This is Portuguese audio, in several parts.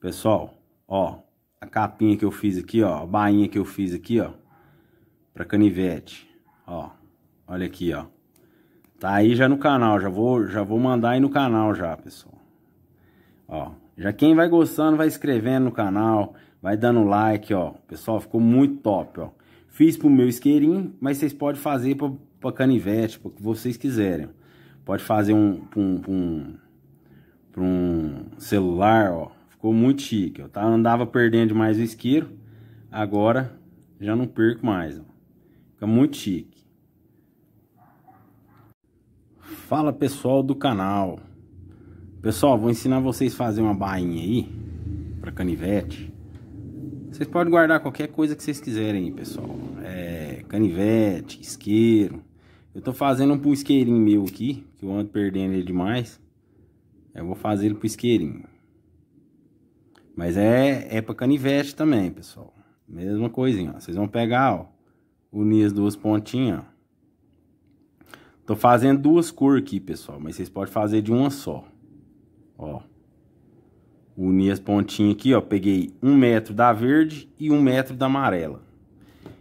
Pessoal, ó, a capinha que eu fiz aqui, ó, a bainha que eu fiz aqui, ó, para canivete, ó. Olha aqui, ó. Tá aí já no canal, já vou, já vou mandar aí no canal já, pessoal. Ó, já quem vai gostando vai escrevendo no canal, vai dando like, ó. Pessoal, ficou muito top, ó. Fiz pro meu isqueirinho, mas vocês podem fazer pra, pra canivete, pro que vocês quiserem. Pode fazer um, pra um, pra um, pra um celular, ó Ficou muito chique. Eu andava tá, perdendo demais o isqueiro. Agora já não perco mais. Ó. Fica muito chique. Fala pessoal do canal. Pessoal, vou ensinar vocês a fazer uma bainha aí. Para canivete. Vocês podem guardar qualquer coisa que vocês quiserem, pessoal. É, canivete, isqueiro. Eu tô fazendo um pro isqueirinho meu aqui. Que eu ando perdendo ele demais. Eu vou fazer ele pro isqueirinho. Mas é, é para canivete também, pessoal. Mesma coisinha, ó. Vocês vão pegar, ó, unir as duas pontinhas, ó. Tô fazendo duas cores aqui, pessoal, mas vocês podem fazer de uma só. Ó. Unir as pontinhas aqui, ó. Peguei um metro da verde e um metro da amarela.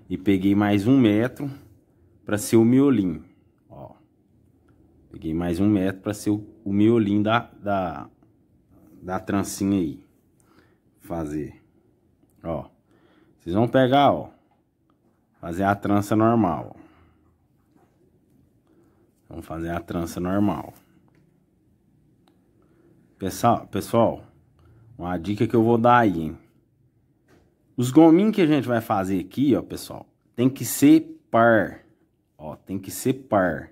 E peguei mais um metro para ser o miolinho, ó. Peguei mais um metro para ser o, o miolinho da, da, da trancinha aí fazer. Ó, vocês vão pegar, ó, fazer a trança normal. Vamos fazer a trança normal. Pessoal, pessoal, uma dica que eu vou dar aí, hein? Os gominhos que a gente vai fazer aqui, ó, pessoal, tem que ser par. Ó, tem que ser par.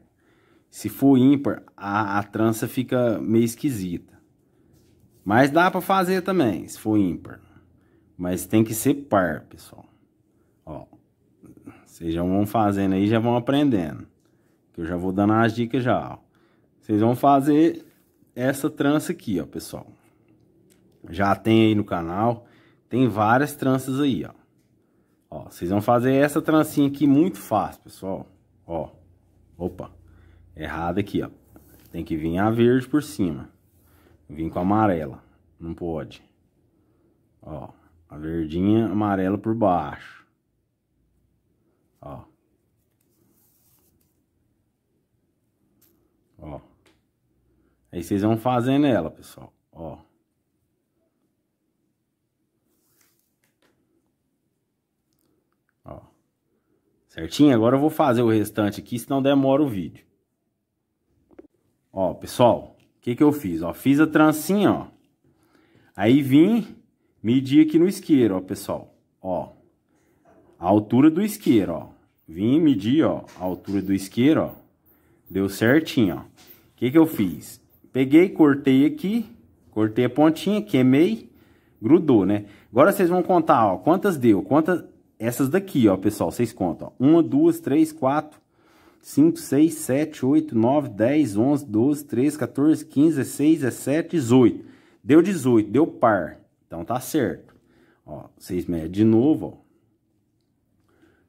Se for ímpar, a, a trança fica meio esquisita. Mas dá para fazer também, se for ímpar. Mas tem que ser par, pessoal. Ó, vocês já vão fazendo aí, já vão aprendendo. Que eu já vou dando as dicas já, ó. Vocês vão fazer essa trança aqui, ó, pessoal. Já tem aí no canal, tem várias tranças aí, ó. Ó, vocês vão fazer essa trancinha aqui muito fácil, pessoal. Ó, opa, errado aqui, ó. Tem que vir a verde por cima. Vim com a amarela. Não pode. Ó, a verdinha, amarela por baixo. Ó. Ó. Aí vocês vão fazendo ela, pessoal. Ó. Ó. Certinho? Agora eu vou fazer o restante aqui, senão demora o vídeo. Ó, pessoal que, que eu fiz? Ó, fiz a trancinha, ó. Aí vim, medir aqui no isqueiro, ó, pessoal. Ó, a altura do isqueiro, ó. Vim medir, ó, a altura do isqueiro, ó. Deu certinho, ó. O que que eu fiz? Peguei, cortei aqui, cortei a pontinha, queimei, grudou, né? Agora vocês vão contar, ó, quantas deu, quantas... Essas daqui, ó, pessoal, vocês contam, ó. Uma, duas, três, quatro, 5, 6, 7, 8, 9, 10, 11, 12, 13, 14, 15, 16, 17, 18. Deu 18, deu par. Então tá certo. Ó, vocês medem de novo, ó.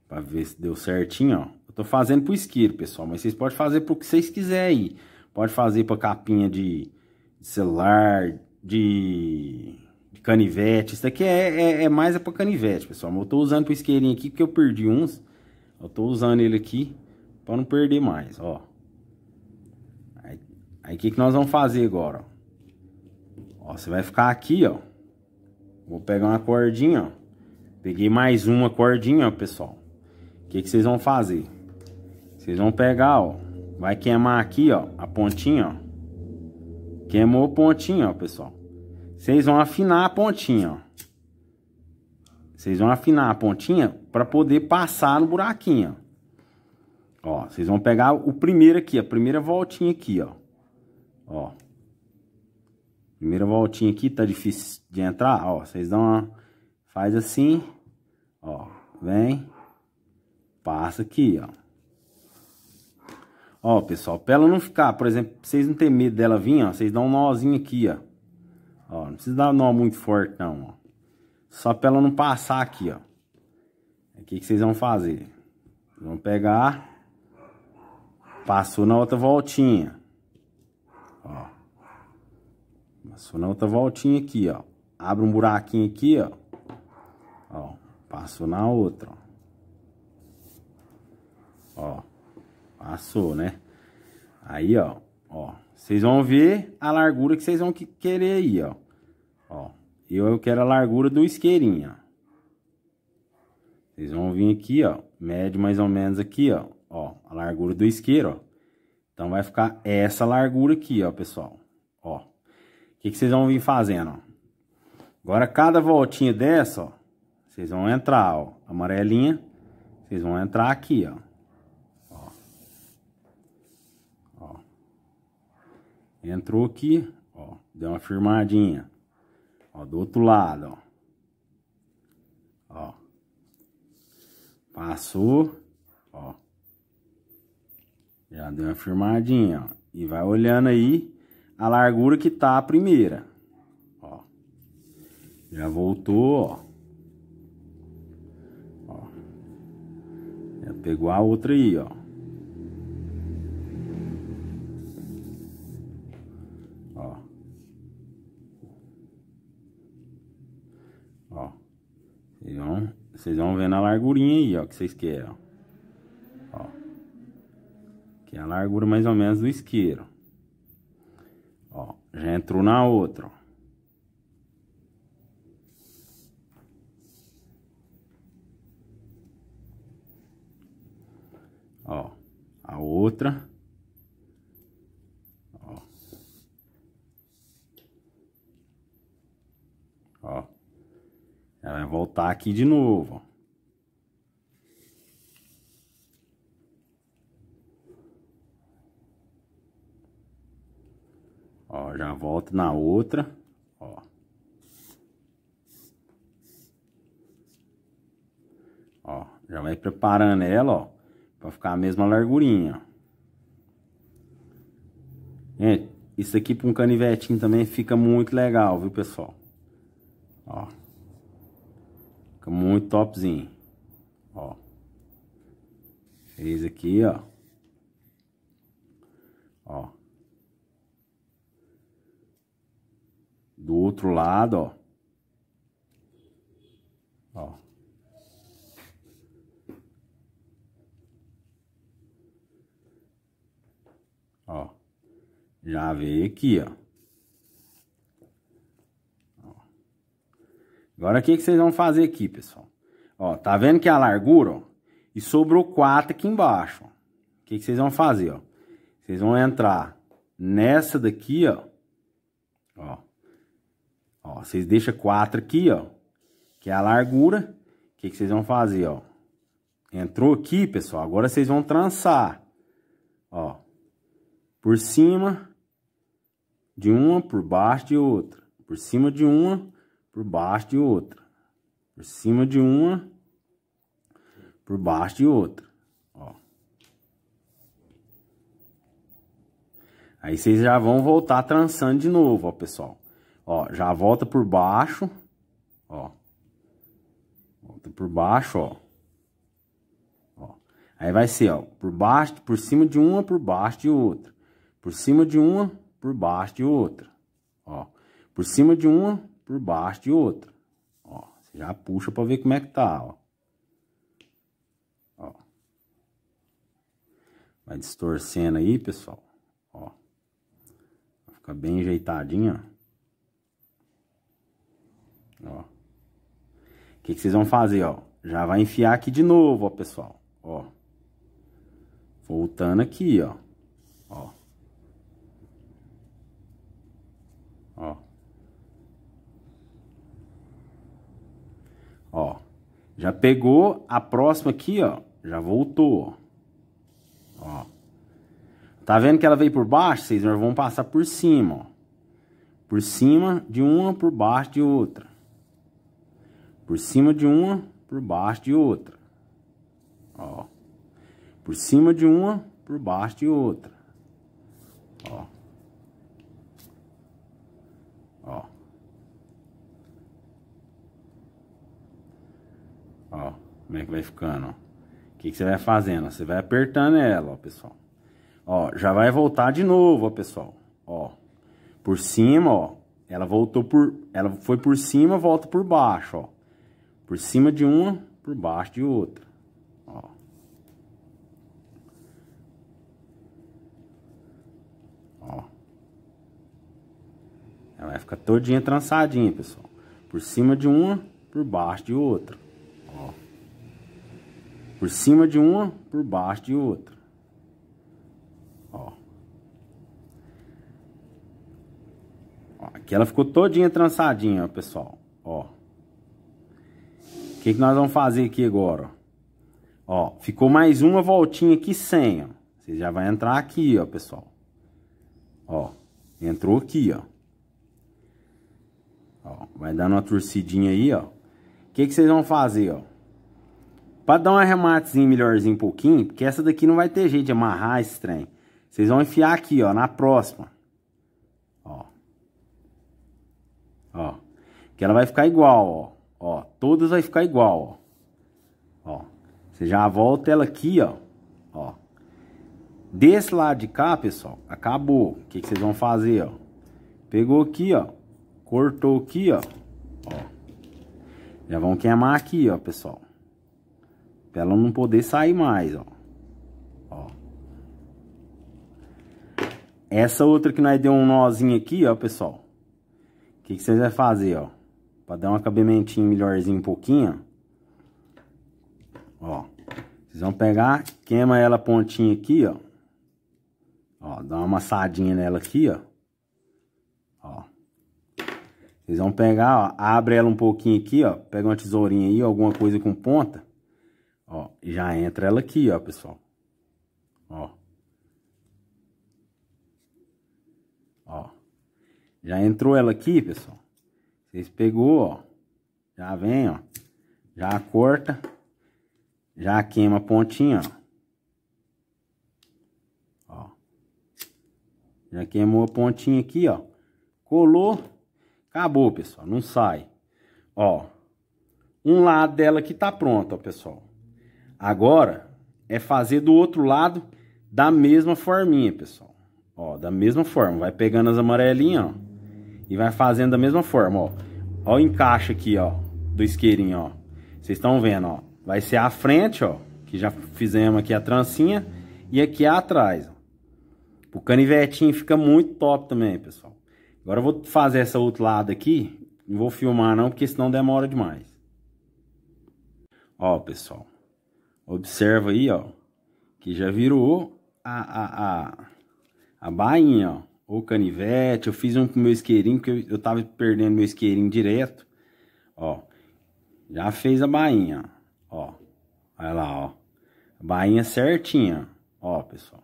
Pra ver se deu certinho, ó. Eu tô fazendo pro isqueiro, pessoal, mas vocês podem fazer pro que vocês quiserem aí. Pode fazer pra capinha de, de celular, de, de, canivete. Isso daqui é, é, é mais é pra canivete, pessoal. Mas eu tô usando pro isqueirinho aqui porque eu perdi uns. Eu tô usando ele aqui para não perder mais, ó. Aí o que, que nós vamos fazer agora? Ó? você vai ficar aqui, ó. Vou pegar uma cordinha, ó. Peguei mais uma cordinha, ó, pessoal. O que, que vocês vão fazer? Vocês vão pegar, ó. Vai queimar aqui, ó, a pontinha, ó. Queimou a pontinha, ó, pessoal. Vocês vão afinar a pontinha, ó. Vocês vão afinar a pontinha para poder passar no buraquinho, ó. Ó, vocês vão pegar o primeiro aqui, a primeira voltinha aqui, ó. Ó. Primeira voltinha aqui, tá difícil de entrar, ó. Vocês dão uma... Faz assim, ó. Vem. Passa aqui, ó. Ó, pessoal, pra ela não ficar, por exemplo, vocês não tem medo dela vir, ó. Vocês dão um nozinho aqui, ó. Ó, não precisa dar um nó muito forte, não, ó. Só pra ela não passar aqui, ó. que que vocês vão fazer. Vão pegar... Passou na outra voltinha. Ó. Passou na outra voltinha aqui, ó. Abre um buraquinho aqui, ó. Ó. Passou na outra, ó. Ó. Passou, né? Aí, ó. Ó. Vocês vão ver a largura que vocês vão querer aí, ó. Ó. Eu, eu quero a largura do isqueirinho, ó. Vocês vão vir aqui, ó. Mede mais ou menos aqui, ó ó, a largura do isqueiro, ó. Então, vai ficar essa largura aqui, ó, pessoal. Ó, o que, que vocês vão vir fazendo, ó. Agora, cada voltinha dessa, ó, vocês vão entrar, ó, amarelinha, vocês vão entrar aqui, ó. ó. Ó. Entrou aqui, ó, deu uma firmadinha. Ó, do outro lado, ó. Ó. Passou, ó. Já deu uma firmadinha, ó. E vai olhando aí a largura que tá a primeira. Ó. Já voltou, ó. ó. Já pegou a outra aí, ó. Ó. Ó. Vocês vão, vocês vão vendo a largurinha aí, ó, que vocês querem, ó é a largura mais ou menos do isqueiro. Ó, já entrou na outra, ó. Ó, a outra. Ó. Ó. Ela vai voltar aqui de novo, ó. Ó, já volto na outra, ó. Ó, já vai preparando ela, ó, pra ficar a mesma largurinha, ó. Gente, isso aqui pra um canivetinho também fica muito legal, viu, pessoal? Ó. Fica muito topzinho, ó. Fez aqui, ó. Do outro lado, ó. Ó. Ó. Já veio aqui, ó. ó. Agora, o que, que vocês vão fazer aqui, pessoal? Ó, tá vendo que é a largura, ó? E sobrou quatro aqui embaixo, ó. O que, que vocês vão fazer, ó? Vocês vão entrar nessa daqui, ó. Ó. Ó, vocês deixam quatro aqui, ó. Que é a largura. O que, que vocês vão fazer, ó? Entrou aqui, pessoal. Agora vocês vão trançar. Ó. Por cima de uma, por baixo de outra. Por cima de uma, por baixo de outra. Por cima de uma, por baixo de outra. Ó. Aí vocês já vão voltar trançando de novo, ó, pessoal. Ó, já volta por baixo, ó. Volta por baixo, ó. ó. Aí vai ser, ó, por baixo, por cima de uma, por baixo de outra. Por cima de uma, por baixo de outra. Ó, por cima de uma, por baixo de outra. Ó, você já puxa para ver como é que tá, ó. Ó. Vai distorcendo aí, pessoal. Ó. Vai ficar bem ajeitadinho, ó. Ó. O que, que vocês vão fazer, ó? Já vai enfiar aqui de novo, ó, pessoal. Ó. Voltando aqui, ó. Ó. Ó. Ó. Já pegou a próxima aqui, ó. Já voltou, ó. Ó. Tá vendo que ela veio por baixo? Vocês vão passar por cima, ó. Por cima de uma, por baixo de outra. Por cima de uma, por baixo de outra. Ó. Por cima de uma, por baixo de outra. Ó. Ó. Ó, como é que vai ficando, ó. O que, que você vai fazendo? Você vai apertando ela, ó, pessoal. Ó, já vai voltar de novo, ó, pessoal. Ó, por cima, ó. Ela voltou por... Ela foi por cima, volta por baixo, ó. Por cima de uma, por baixo de outra. Ó. Ó. Ela vai ficar todinha trançadinha, pessoal. Por cima de uma, por baixo de outra. Ó. Por cima de uma, por baixo de outra. Ó. Ó. Aqui ela ficou todinha trançadinha, pessoal. Ó que, que nós vamos fazer aqui agora? Ó, ficou mais uma voltinha aqui sem, ó. Você já vai entrar aqui, ó, pessoal. Ó, entrou aqui, ó. Ó, vai dando uma torcidinha aí, ó. O que, que vocês vão fazer, ó? Pra dar um arrematezinho melhorzinho um pouquinho, porque essa daqui não vai ter jeito de amarrar esse trem. Vocês vão enfiar aqui, ó, na próxima. Ó. Ó. Que ela vai ficar igual, ó. Ó, todas vai ficar igual, ó. Ó, você já volta ela aqui, ó. Ó. Desse lado de cá, pessoal, acabou. O que, que vocês vão fazer, ó? Pegou aqui, ó. Cortou aqui, ó. Ó. Já vão queimar aqui, ó, pessoal. Pra ela não poder sair mais, ó. Ó. Essa outra que nós deu um nozinho aqui, ó, pessoal. O que, que vocês vão fazer, ó? Pra dar um acabementinho melhorzinho um pouquinho. Ó. Vocês vão pegar, queima ela a pontinha aqui, ó. Ó, dá uma amassadinha nela aqui, ó. Ó. Vocês vão pegar, ó, abre ela um pouquinho aqui, ó. Pega uma tesourinha aí, alguma coisa com ponta. Ó, já entra ela aqui, ó, pessoal. Ó. Ó. Já entrou ela aqui, pessoal. Vocês pegou, ó. Já vem, ó. Já corta. Já queima a pontinha, ó. ó. Já queimou a pontinha aqui, ó. Colou. Acabou, pessoal. Não sai. Ó. Um lado dela que tá pronto, ó, pessoal. Agora, é fazer do outro lado da mesma forminha, pessoal. Ó, da mesma forma. Vai pegando as amarelinhas, ó. E vai fazendo da mesma forma, ó. Ó o encaixe aqui, ó, do isqueirinho, ó. Vocês estão vendo, ó. Vai ser a frente, ó, que já fizemos aqui a trancinha. E aqui é atrás, ó. O canivetinho fica muito top também, pessoal. Agora eu vou fazer essa outro lado aqui. Não vou filmar não, porque senão demora demais. Ó, pessoal. Observa aí, ó. Que já virou a, a, a, a bainha, ó. O canivete. Eu fiz um com meu isqueirinho, porque eu, eu tava perdendo meu isqueirinho direto. Ó, já fez a bainha, ó. Olha lá, ó. Bainha certinha, ó, pessoal.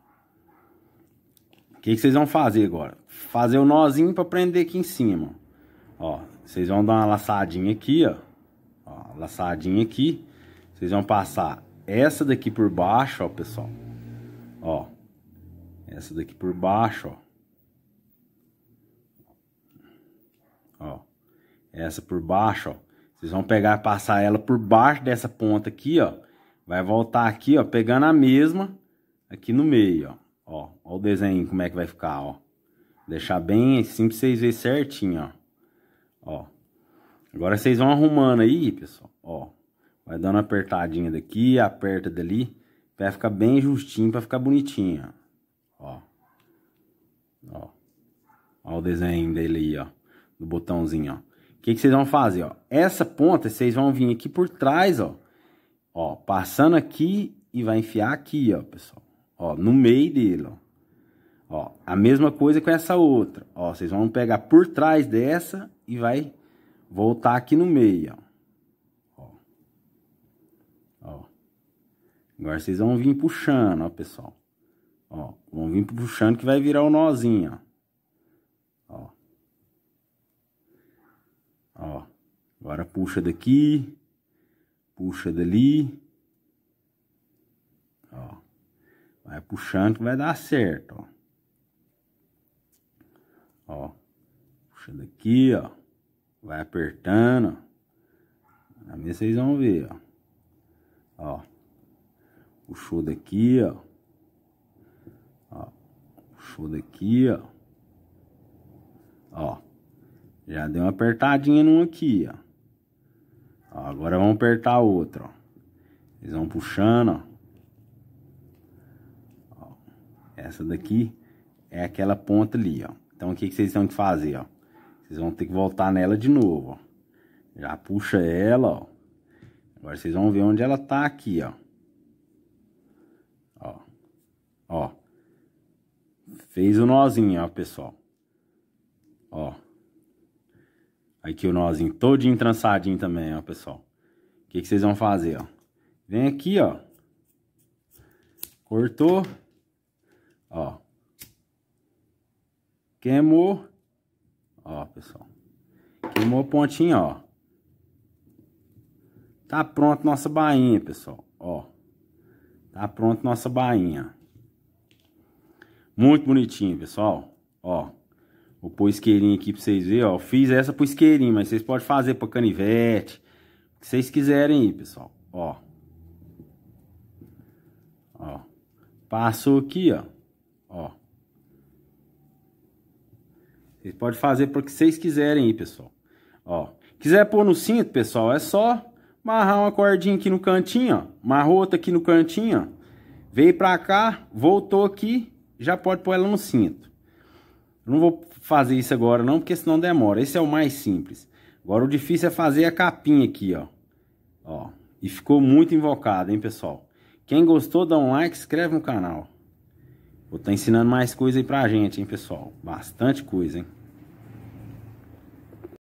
O que, que vocês vão fazer agora? Fazer o nozinho pra prender aqui em cima, ó. Vocês vão dar uma laçadinha aqui, ó. ó laçadinha aqui. Vocês vão passar essa daqui por baixo, ó, pessoal. Ó. Essa daqui por baixo, ó. Essa por baixo, ó. Vocês vão pegar, passar ela por baixo dessa ponta aqui, ó. Vai voltar aqui, ó, pegando a mesma aqui no meio, ó. Ó, ó o desenho como é que vai ficar, ó. Deixar bem assim pra vocês verem certinho, ó. Ó. Agora vocês vão arrumando aí, pessoal, ó. Vai dando uma apertadinha daqui, aperta dali. Vai ficar bem justinho, pra ficar bonitinho, ó. Ó. Ó. Ó o desenho dele aí, ó. Do botãozinho, ó. O que, que vocês vão fazer? Ó? Essa ponta vocês vão vir aqui por trás, ó. Ó, passando aqui e vai enfiar aqui, ó, pessoal. Ó, no meio dele, ó. Ó, a mesma coisa com essa outra. Ó, vocês vão pegar por trás dessa e vai voltar aqui no meio, ó. Ó. ó. Agora vocês vão vir puxando, ó, pessoal. Ó, vão vir puxando que vai virar o um nozinho, ó. Ó, agora puxa daqui, puxa dali. Ó, vai puxando que vai dar certo, ó. Ó, puxa daqui, ó. Vai apertando, ó. minha vocês vão ver, ó. Ó, puxou daqui, ó. Ó, puxou daqui, ó. Ó. Já deu uma apertadinha num aqui, ó. ó agora vamos apertar outro, ó. Eles vão puxando, ó. ó. Essa daqui é aquela ponta ali, ó. Então, o que, que vocês têm que fazer, ó? Vocês vão ter que voltar nela de novo, ó. Já puxa ela, ó. Agora vocês vão ver onde ela tá aqui, ó. Ó. Ó. Fez o nozinho, ó, pessoal. Ó. Aqui o nozinho todinho trançadinho também, ó, pessoal. O que, que vocês vão fazer, ó? Vem aqui, ó. Cortou. Ó. Queimou. Ó, pessoal. Queimou a pontinha, ó. Tá pronto nossa bainha, pessoal. Ó. Tá pronto nossa bainha. Muito bonitinho, pessoal. Ó. Vou pôr isqueirinho aqui pra vocês verem, ó. Fiz essa pro isqueirinho, mas vocês podem fazer pra canivete. O que vocês quiserem aí, pessoal. Ó. Ó. Passou aqui, ó. Ó. Vocês podem fazer pro que vocês quiserem aí, pessoal. Ó. Quiser pôr no cinto, pessoal, é só amarrar uma cordinha aqui no cantinho, ó. Uma rota aqui no cantinho, ó. Veio pra cá, voltou aqui, já pode pôr ela no cinto. não vou fazer isso agora não, porque senão demora. Esse é o mais simples. Agora o difícil é fazer a capinha aqui, ó. Ó, e ficou muito invocado, hein, pessoal? Quem gostou, dá um like, inscreve no canal. Vou estar tá ensinando mais coisa aí pra gente, hein, pessoal? Bastante coisa, hein?